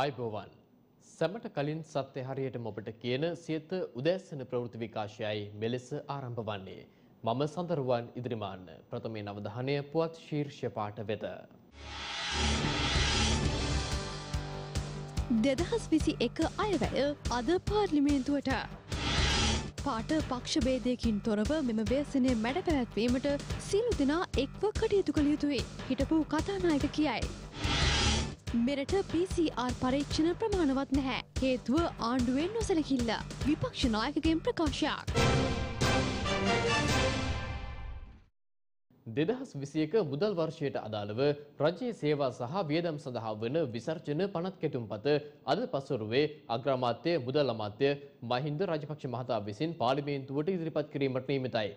අයිබෝවන් සැමට කලින් සත්‍ය හරියටම ඔබට කියන සියත උදෑසන ප්‍රවෘත්ති විකාශයයි මෙලෙස ආරම්භ වන්නේ මම සඳරුවන් ඉදිරිමාන්න ප්‍රථමේ නවධානය පුවත් ශීර්ෂ පාට වෙත දෙදහස් විසි එක අයවැය අද පාර්ලිමේන්තුවට පාට පක්ෂභේදයකින් තොරව මෙම වේසනය මැඩ පැවැත්වීමට සියලු දෙනා එක්ව කටයුතු කළ යුතුයි හිටපු කතානායක කියයි. මෙරට PCR පරීක්ෂණ ප්‍රමාණවත් නැහැ. හේතුව ආණ්ඩුවෙන් නොසැලකිල්ල. විපක්ෂ නායකගෙන් ප්‍රකාශයක්. දෙදහස් විසියක මුදල් වර්ෂයට අදාළව රජයේ සේවා සහ වියදම් සඳහා වන විසර්ජන පනත් කෙටුම්පත අද පසුරුවේ අග්‍රාමාත්‍ය මුදල් අමාත්‍ය මහින්ද රජපක්ෂ මහතා විසින් පාර්ලිමේන්තුවට ඉදිරිපත් කිරීමට නියමිතයි.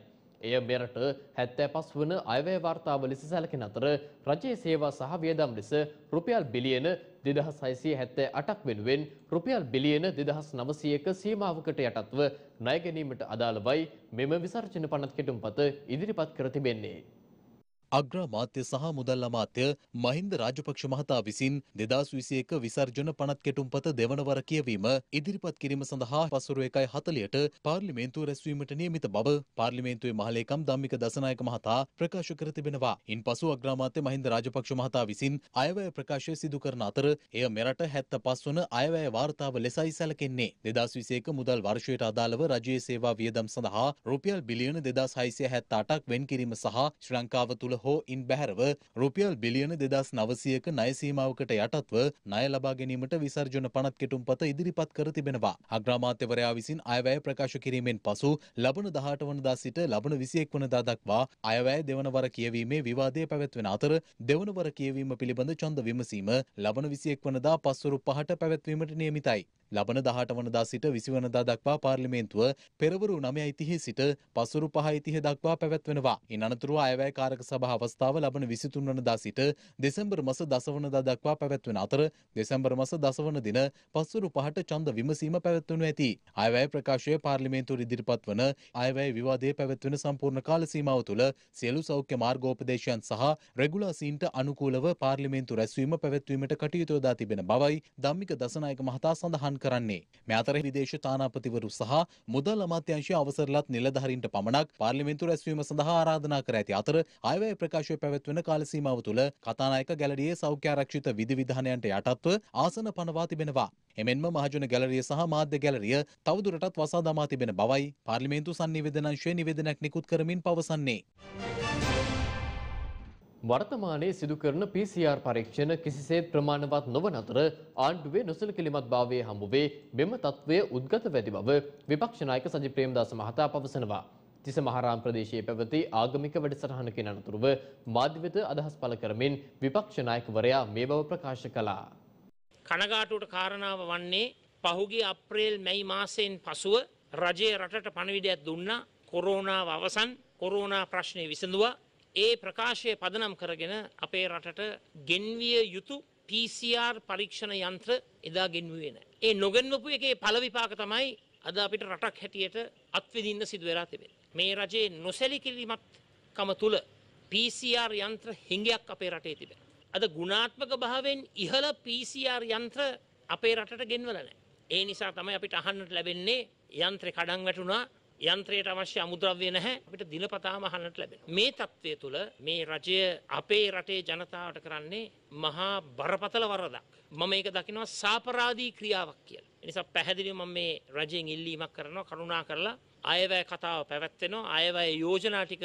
එය මෙරට 75 වන අයවැය වාර්තාව ලෙස සැලකෙන අතර රජයේ සේවා සහ වියදම් ලෙස රුපියල් බිලියන 2678ක් වෙනුවෙන් රුපියල් බිලියන 2901ක සීමාවකට යටත්ව ණය ගැනීමට අදාළවයි මෙම විසර්ජන පනත් කෙටුම්පත ඉදිරිපත් කර තිබෙන්නේ. අග්‍රාමාත්‍ය සහ මුදල් අමාත්‍ය මහින්ද රාජපක්ෂ මහතා විසින් දෙදස් විසියක විසර්ජන පනත් කෙටුම්පත දෙවනවර කියවීම ඉදිරිපත් කිරීම සඳහා පසුරු එකයි හතලියට පාර්ලිමේන්තුව රැස්වීමට නියමිත බව පාර්ලිමේන්තුවේ මහලේකම් ධම්මික දසනායක මහතා ප්‍රකාශ කර තිබෙනවා. ඉන් පසු අග්‍රාමාත්‍ය මහින්ද රාජපක්ෂ මහතා විසින් අයවැය ප්‍රකාශය සිදු කරන අතර එය මෙරට හැත්ත පස්වන අයවැය වාර්තාව ලෙසයි සැලකෙන්නේ. දෙදස් විසේක මුදල් වර්ෂයට අදාළව රජයේ සේවා වියදම් සඳහා රුපියල් බිලියන දෙදස් හයිසිය හැත්තාටක් වෙන් කිරීම සහ ශ්‍රී ලංකාව තුළ හෝ ඉන් බැහැරව රුපියල් බිලියන දෙදස් නවසයක නයසීමාවකට යටත්ව නය ලබා ගැනීමට විසර්ජන පනත් කෙටුම් පත ඉදිරිපත් කර තිබෙනවා. අග්‍රාමාත්‍යවරයා විසින් අයවැය ප්‍රකාශ කිරීමෙන් පසු ලබන දහට වනදා සිට ලබන විසියෙක් වන දාදක්වා අයවැය දෙවනවර කියවීමේ විවාදය පැවැත්වෙන අතර දෙවනවර කියවීම පිළිබඳ චොන්ද විමසීම ලබන විසියෙක් වනදා පස්සුරු පහට පැවැත්වීමට නියමිතයි. ලබන දහට වනදා සිට විසිවනදා දක්වා පාර්ලිමේන්තුව පෙරවරු නමයයිතිහි සිට පසුරු පහයිතිහ දක්වා පැවැත්වෙනවා. ඉන් අනතුරුව අයවැය කාරක සභා සභා අවස්ථාව ලබන 23 වනදා සිට දෙසැම්බර් මස 10 වනදා දක්වා පැවැත්වෙන අතර දෙසැම්බර් මස 10 වන දින පස්වරු 5ට ඡන්ද විමසීම පැවැත්වෙනු ඇති. අයවැය ප්‍රකාශය පාර්ලිමේන්තුවට ඉදිරිපත් වන අයවැය විවාදයේ පැවැත්වෙන සම්පූර්ණ කාල සීමාව තුළ සියලු සෞඛ්‍ය මාර්ගෝපදේශයන් සහ රෙගුලාසීන්ට අනුකූලව පාර්ලිමේන්තු රැස්වීම පැවැත්වීමට කටයුතු යොදා තිබෙන බවයි ධම්මික දසනායක මහතා සඳහන් කරන්නේ. මේ අතර විදේශ තානාපතිවරු සහ මුදල් අමාත්‍යංශය අවසරලත් නිලධාරීන්ට පමණක් පාර්ලිමේන්තු රැස්වීම සඳහා ආරාධනා කර ඇති අතර අයවැය ප්‍රකාශය පැවැත්වෙන කාලසීමාව තුළ කතානායක ගැලරියේ සෞඛ්‍යාරක්ෂිත විධවිධානයන්ට යටත්ව ආසන පනවා තිබෙනවා. එමෙන්ම මහජන ගැලරිය සහ මාධ්‍ය ගැලරිය තවදුරටත් වසා දමා තිබෙන බවයි පාර්ලිමේන්තු සංනිවේදනංශය නිවේදනයක් නිකුත් කරමින් පවසන්නේ. වර්තමානයේ සිදුකරන PCR පරීක්ෂණ කිසිසේත් ප්‍රමාණවත් නොවන අතර ආණ්ඩුවේ නොසලකිලිමත් භාවය හමුවේ මෙම තත්ත්වය උද්ගත වැදි බව විපක්ෂ නායක සජිත් ප්‍රේමදාස මහතා පවසනවා. තිසමහාරාම් ප්‍රදේශයේ පැවති ආගමික වැඩසටහනකින් අනතුරුව මාධ්‍ය වෙත අදහස් පළ කරමින් විපක්ෂ නායකවරයා මේ බව ප්‍රකාශ කළා. කනගාටුවට කාරණාව වන්නේ පහුගිය අප්‍රේල් මැයි මාසයෙන් පසුව රජයේ රටට පණිවිඩයක් දුන්නා කොරෝනාව අවසන් කොරෝනා ප්‍රශ්නය විසඳුවා ඒ ප්‍රකාශය පදනම් කරගෙන අපේ රටට ගෙන්විය යුතු PCR පරීක්ෂණ යන්ත්‍ර එදා ගෙන්වුවේ නැහැ. ඒ නොගෙන්වපු එකේ පළ විපාක තමයි අද අපිට රටක් හැටියට අත්විඳින්න සිදු වෙලා තිබෙන්නේ. මේ රජයේ නොසැලිකිලිමත් කම තුල PCR යන්ත්‍ර හිඟයක් අපේ රටේ තිබෙනවා. අද ගුණාත්මක භාවයෙන් ඉහළ PCR යන්ත්‍ර අපේ රටට ගෙන්වලා නැහැ. ඒ නිසා තමයි අපිට අහන්නට ලැබෙන්නේ යන්ත්‍රේ කඩන් වැටුණා යන්ත්‍රයට අවශ්‍ය අමුද්‍රව්‍ය නැහැ අපිට දිනපතාම අහන්නට ලැබෙන. මේ தත්ත්වය තුළ මේ රජය අපේ රටේ ජනතාවට කරන්නේ මහා බරපතල වරදක්. මම ඒක දකිනවා සාපරාදී ක්‍රියාවක් කියලා. එනිසා පැහැදිලිව මම මේ රජයෙන් ඉල්ලීමක් කරනවා කරුණා කරලා අයවැය කතාව පැවැත්වෙනවා අයවැය යෝජනා ටික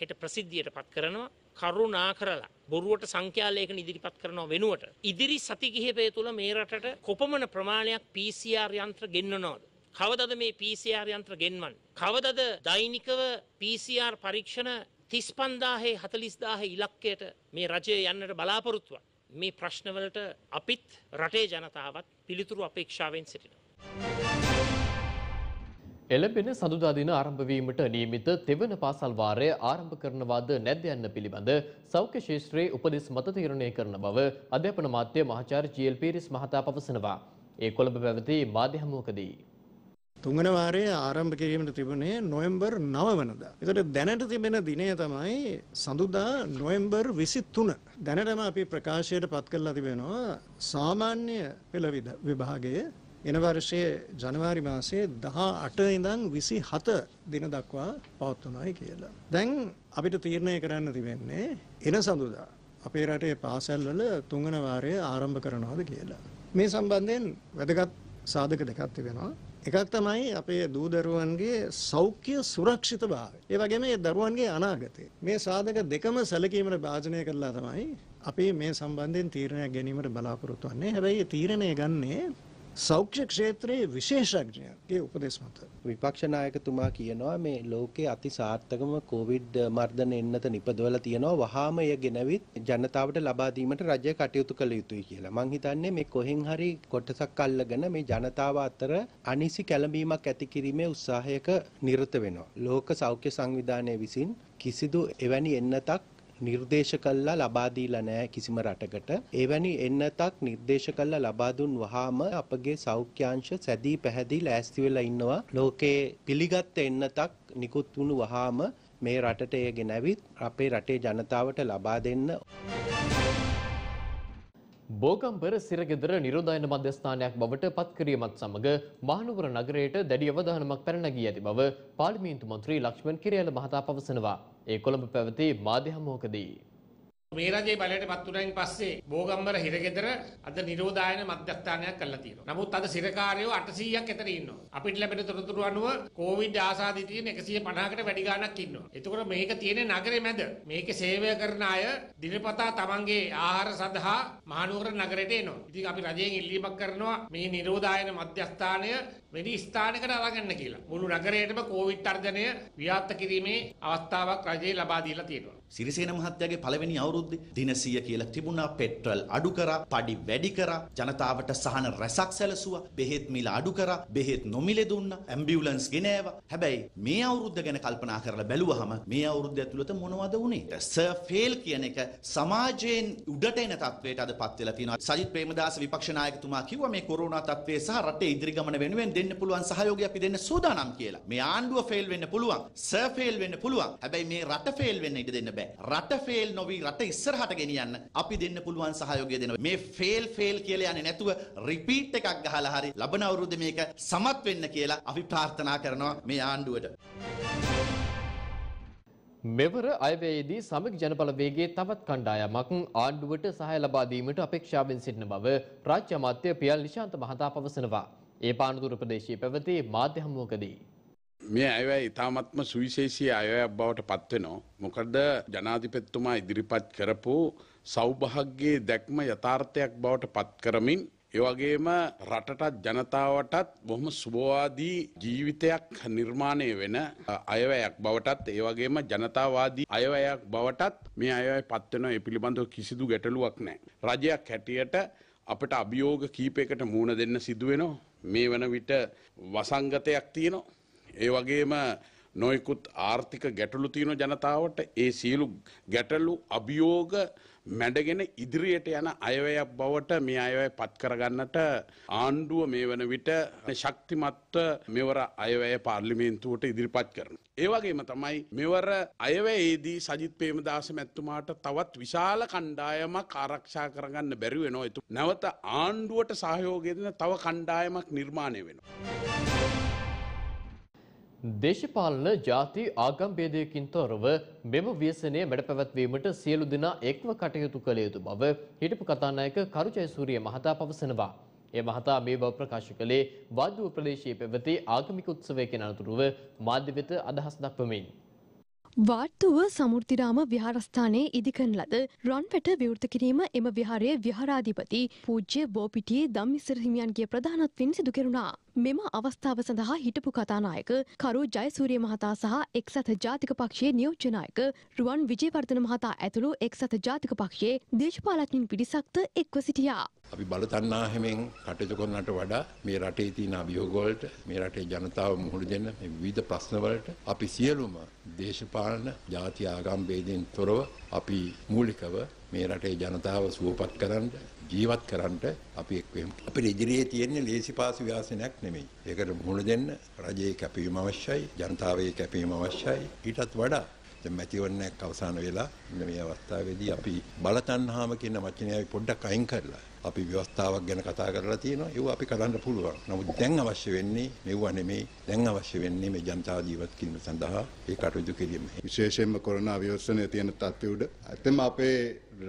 හෙට ප්‍රසිද්ධියට පත් කරනවා කරුණා කරලා බොරුවට සංඛ්‍යාලයකන ඉදිරිපත් කරනවා වෙනුවට ඉදිරි සති කිහිපය තුළ මේ රටට කොපමණ ප්‍රමාණයක් PCR යන්ත්‍ර ගෙන්නනවද කවදද මේ PCR යන්ත්‍ර ගෙන්වන්නේ කවදද දෛනිකව PCR පරීක්ෂණ 35000 40000 ඉලක්කයට මේ රජය යන්නට බලාපොරොත්තුවක් මේ ප්‍රශ්නවලට අපිත් රටේ ජනතාවත් පිළිතුරු අපේක්ෂාවෙන් සිටිනවා. එළඹෙන සඳුදා දින ආරම්භ වීමට නියමිත තෙවන පාසල් වාරය ආරම්භ කරනවාද නැද්ද යන්න පිළිබඳ සෞඛ්‍ය ශාස්ත්‍රයේ උපදෙස් මත තීරණය කරන බව අධ්‍යාපන මාත්‍ය මහාචාර්ය ජී.එල්. පීරිස් මහතා පවසනවා. ඒ කොළඹ පැවති මාධ්‍ය හමුවකදී තුන්වන වාරයේ ආරම්භ කිරීමට තිබුණේ නොවැම්බර් 9 වෙනිදා. ඒතර දැනට තිබෙන දිනය තමයි සඳුදා නොවැම්බර් 23. දැනටම අපි ප්‍රකාශයට පත් කරලා තිබෙනවා සාමාන්‍ය පෙළ විභාගයේ එන වර්ෂයේ ජනවාරි මාසයේ 18 ඉඳන් 27 දින දක්වා පවත්වනවායි කියලා. දැන් අපිට තීරණය කරන්න තිබෙන්නේ එන සඳුදා අපේ රටේ පාසල්වල තුන්වන වාරය ආරම්භ කරනවාද කියලා. මේ සම්බන්ධයෙන් වැදගත් සාධක දෙකක් තිබෙනවා. එකක් තමයි අපේ දූ දරුවන්ගේ සෞඛ්‍ය සුරක්ෂිතභාවය. ඒ වගේම ඒ දරුවන්ගේ අනාගතය. මේ සාධක දෙකම සැලකීමට භාජනය කරලා තමයි අපි මේ සම්බන්ධයෙන් තීරණයක් ගැනීමට බලාපොරොත්තු වෙන්නේ. හැබැයි තීරණය ගන්නේ සෞඛ්‍ය ක්ෂේත්‍රයේ විශේෂඥය ගේ උපදෙස් මත. විපක්ෂනායකතුමා කියනවා මේ ලෝකයේ අති සාර්ථකම කෝවිඩ් මර්ධන එන්නත නිපදවල තියෙනවා වහාම එය ගෙනවිත් ජනතාවට ලබාදීමට රජය කටයුතු කළ යුතුයි කියලා. මං හිතන්නේ මේ කොහෙන් හරි කොටසක් අල්ලගෙන මේ ජනතාව අතර අනිසි කැළඹීමක් ඇති කිරීමේ උත්සාහයක නිරත වෙනවා. ලෝක සෞඛ්‍ය සංවිධානය විසින් කිසිදු එවැනි එන්නතක් නිර්දේශ කළා ලබා දීලා නැහැ කිසිම රටකට එවැනි එන්නතක් නිර්දේශ කළා ලබා දුන් වහාම අපගේ සෞඛ්‍යාංශ සැදී පැහැදී ලෑස්ති වෙලා ඉන්නවා ලෝකේ පිළිගත් එන්නතක් නිකුත් වුණු වහාම මේ රටට එය ගෙනවිත් අපේ රටේ ජනතාවට ලබා දෙන්න. බෝකම්පර සිරගෙදර නිරෝධායන මධ්‍යස්ථානයක් බවට පත්කිරීමත් සමඟ මහනුවර නගරයට දැඩි අවධානමක් පැනනගී ඇති බව පාර්ලිමේන්තු මන්ත්‍රී ලක්ෂ්මන් කිරයාල මහතා පවසනවා. ඒ කොළඹ පැවති මාධ්‍ය හමුවකදී. මේ රජේ බලයටපත් උනායින් පස්සේ බෝගම්බර හිරගෙදර අද නිරෝධායන මධ්‍යස්ථානයක් කරලා තියෙනවා. නමුත් අද සිරකාරයෝ 800ක් අතර ඉන්නවා. අපිට ලැබෙන තොරතුරු අනුව කොවිඩ් ආසාදිත තියෙන 150කට වැඩි ගාණක් ඉන්නවා. එතකොට මේක තියෙන නගරේ මැද මේකේ සේවය කරන අය දිනපතා තමන්ගේ ආහාර සඳහා මහනුවර නගරයට එනවා. ඉතින් අපි රජයෙන් ඉල්ලීමක් කරනවා මේ නිරෝධායන මධ්‍යස්ථානය වෙනි ස්ථානකට අරගන්න කියලා. මුළු නගරයටම කොවිඩ් තර්ජනය ව්‍යාප්ත කිරීමේ අවස්ථාවක් රජය ලබා දීලා තියෙනවා. සිරිසේන මහත්තයාගේ පළවෙනි අවුරුද්දේ දිනසිය කියලා තිබුණා පෙට්‍රල් අඩු කරා පඩි වැඩි කරා ජනතාවට සහන රැසක් සැලසුවා බෙහෙත් මිල අඩු කරා බෙහෙත් නොමිලේ දුන්නා ඇම්බියුලන්ස් ගෙන ආවා හැබැයි මේ අවුරුද්ද ගැන කල්පනා කරලා බැලුවහම මේ අවුරුද්ද ඇතුළත මොනවද වුනේ සර් ෆේල් කියන එක සමාජයෙන් උඩට එන තත්වයට අදපත් වෙලා තියෙනවා සජිත් ප්‍රේමදාස විපක්ෂ නායකතුමා කිව්වා මේ කොරෝනා තත්ත්වය සහ රටේ ඉදිරි ගමන වෙනුවෙන් දෙන්න පුළුවන් සහයෝගය අපි දෙන්න සූදානම් කියලා මේ ආණ්ඩුව ෆේල් වෙන්න පුළුවන් සර් ෆේල් වෙන්න පුළුවන් හැබැයි මේ රට ෆේල් වෙන්න ඉඩ දෙන්න බෑ. රට ෆේල් නොවි රට ඉස්සරහට ගෙනියන්න අපි දෙන්න පුළුවන් සහයෝගය දෙනවා. මේ ෆේල් ෆේල් කියලා යන්නේ නැතුව රිපීට් එකක් ගහලා හරි ලබන අවුරුද්දේ මේක සමත් වෙන්න කියලා අපි ප්‍රාර්ථනා කරනවා මේ ආණ්ඩුවට. මෙවර අයවැයේදී සමග ජනපල වේගයේ තවත් කණ්ඩායමක් ආණ්ඩුවට සහාය ලබා දීමට අපේක්ෂාවෙන් සිටින බව රාජ්‍ය අමාත්‍ය පියල් නිශාන්ත මහතා පවසනවා. ඒ පානදුර ප්‍රදේශයේ පැවති මාධ්‍ය හමුවකදී මේ අයවැය ඉතාමත්ම සුවිශේෂී අයවැයක් බවට පත්වෙනවා. මොකද ජනාධිපත්තුමා ඉදිරිපත් කරපු සෞභහක්ගේ දැක්ම යථාර්ථයක් බවට පත් කරමින්. ඒවගේම රටටත් ජනතාවටත් බොහොම සුබවාදී ජීවිතයක් නිර්මාණය වෙන අයවැයක් බවටත් ඒවගේම ජනතාවාදී අයවැයක් බවටත් මේ අයවැය පත්වෙන ඒ පිළිබඳව කිසිදු ගැටලුවක් නෑ. රජයක් හැටියට අපට අභියෝග කීපයකට මුහුණ දෙන්න සිදුවෙනවා. මේ වන විට වසංගතයක් තියෙනවා. ඒ වගේම නොයිකුත් ආර්ථික ගැටලු තියෙන ජනතාවට ඒ සියලු ගැටලු අභියෝග මැඩගෙන ඉදිරියට යන අයවැයක් බවට මේ අයවැය පත් කරගන්නට ආණ්ඩුව මේ වන විට ශක්තිමත්ව මෙවර අයවැය පාර්ලිමේන්තුවට ඉදිරිපත් කරන. ඒ වගේම තමයි මෙවර අයවැයේදී සජිත් ප්‍රේමදාස මැතිතුමාට තවත් විශාල කණ්ඩායමක් ආරක්ෂා කරගන්න බැරි වෙනවා. නැවත ආණ්ඩුවට සහයෝගය දෙන තව කණ්ඩායමක් නිර්මාණය වෙනවා. දේශපාලන ජාති ආගම් ભેදයකින් තොරව මෙම ව්‍යසනය මැඩපැවැත්වීමට සියලු දෙනා එක්ව කටයුතු කළ යුතු බව හිටපු කතානායක කරුජයසූරිය මහතා පවසනවා. ඒ මහතා මේ බව ප්‍රකාශ කළේ වාදුව ප්‍රදේශයේ පැවති ආගමික උත්සවයකින් අනතුරුව මාධ්‍ය වෙත අදහස් දක්වමින්. වාර්තුව සමෘතිරාම විහාරස්ථානයේ ඉදිකරන ලද රන්පැට විවෘත කිරීම එම විහාරයේ විහාරාධිපති පූජ්‍ය බෝපිටියේ ධම්මිසර හිමියන්ගේ ප්‍රධානත්වයෙන් සිදු කෙරුණා. මෙම අවස්ථාව සඳහා හිටපු කතානායක කරු ජයසූරිය මහතා සහ එක්සත් ජාතික පක්ෂයේ නියෝජ්‍ය නායක රුවන් විජේවර්ධන මහතා ඇතුළු එක්සත් ජාතික පක්ෂයේ දේශපාලඥින් පිරිසක්ද එක්ව සිටියා. අපි බලතන්නාහෙමෙන් කටයුතු කරනට වඩා මේ රටේ තියෙන අභියෝගවලට මේ රටේ ජනතාව මුහුණ දෙන්න මේ විවිධ ප්‍රශ්නවලට අපි සියලුම දේශපාලන ජාති ආගම් භේදයෙන් තොරව අපි මූලිකව මේ රටේ ජනතාව සුවපත් කරන්න ජීවත් කරන්න අපි එක් වෙමු. අපිට ඉදිරියේ තියෙන ලේසි පාසු ව්‍යාසනයක් නෙමෙයි. ඒකට මුහුණ දෙන්න රජයේ කැපවීම අවශ්‍යයි, ජනතාවයේ කැපවීම අවශ්‍යයි. ඊටත් වඩා දැන් මැතිවරණයක් අවසන් වෙලා මේ අවස්ථාවේදී අපි බලතණ්හාම කියන වචනය පොඩ්ඩක් අයින් කරලා අපි ව්‍යවස්ථාවක් ගැන කතා කරලා තියෙනවා ඒව අපි කරන්න පුළුවන්. නමුත් දැන් අවශ්‍ය වෙන්නේ මෙවුව නෙමෙයි දැන් අවශ්‍ය වෙන්නේ මේ ජනතා ජීවත් කිරීම සඳහා ඒ කටයුතු කිරීම. විශේෂයෙන්ම කොරෝනා ව්‍යවසනයේ තියෙන තත්ත්වය උඩ ඇත්තම අපේ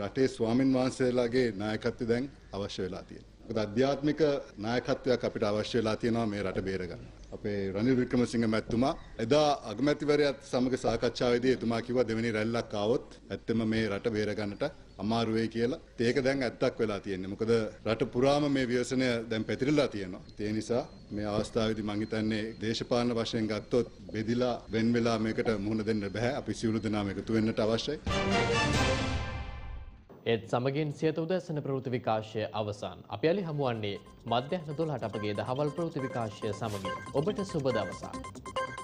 රටේ ස්වාමින් වහන්සේලාගේ නායකත්වය දැන් අවශ්‍ය වෙලා තියෙනවා. මොකද අධ්‍යාත්මික නායකත්වයක් අපිට අවශ්‍ය වෙලා තියෙනවා මේ රට බේරගන්න. අපේ රනිල් වික්‍රමසිංහ මැතිතුමා එදා අගමැතිවරයාත් සමග සාකච්ඡාවේදී එතුමා කිව්වා දෙවෙනි රැල්ලක් ආවොත් ඇත්තම මේ රට බේරගන්නට අමාරු වෙයි කියලා. ඒක දැන් ඇත්තක් වෙලා තියෙන්නේ. මොකද රට පුරාම මේ ව්‍යසනය දැන් පැතිරිලා තියෙනවා. ඒ නිසා මේ අවස්ථාවේදී මම හිතන්නේ දේශපාලන වශයෙන් ගත්තොත් බෙදිලා වෙන් වෙලා මේකට මුහුණ දෙන්න බෑ. අපි සියලු දෙනාම එකතු වෙන්නට අවශ්‍යයි. ඒත් සමගින් සියත උදැසන ප්‍රෘති විකාශය අවසන්. අපි අලි හමුවන්නේ මධ්‍යහන 12ට අපගේ දහවල් ප්‍රෘති විකාශය සමගින් ඔබට සුබ දවසක්.